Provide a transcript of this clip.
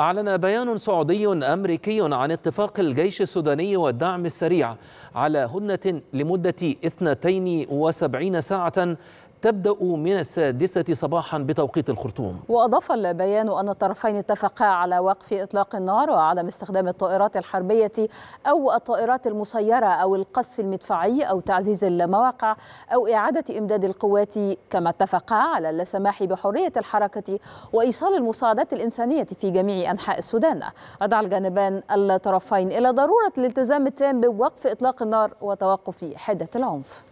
أعلن بيان سعودي أمريكي عن اتفاق الجيش السوداني والدعم السريع على هدنة لمدة 72 ساعة تبدأ من السادسة صباحا بتوقيت الخرطوم وأضاف البيان أن الطرفين اتفقا على وقف إطلاق النار وعدم استخدام الطائرات الحربية أو الطائرات المسيرة أو القصف المدفعي أو تعزيز المواقع أو إعادة إمداد القوات كما اتفقا على السماح بحرية الحركة وإيصال المساعدات الإنسانية في جميع أنحاء السودان أدعى الجانبان الطرفين إلى ضرورة الالتزام التام بوقف إطلاق النار وتوقف حدة العنف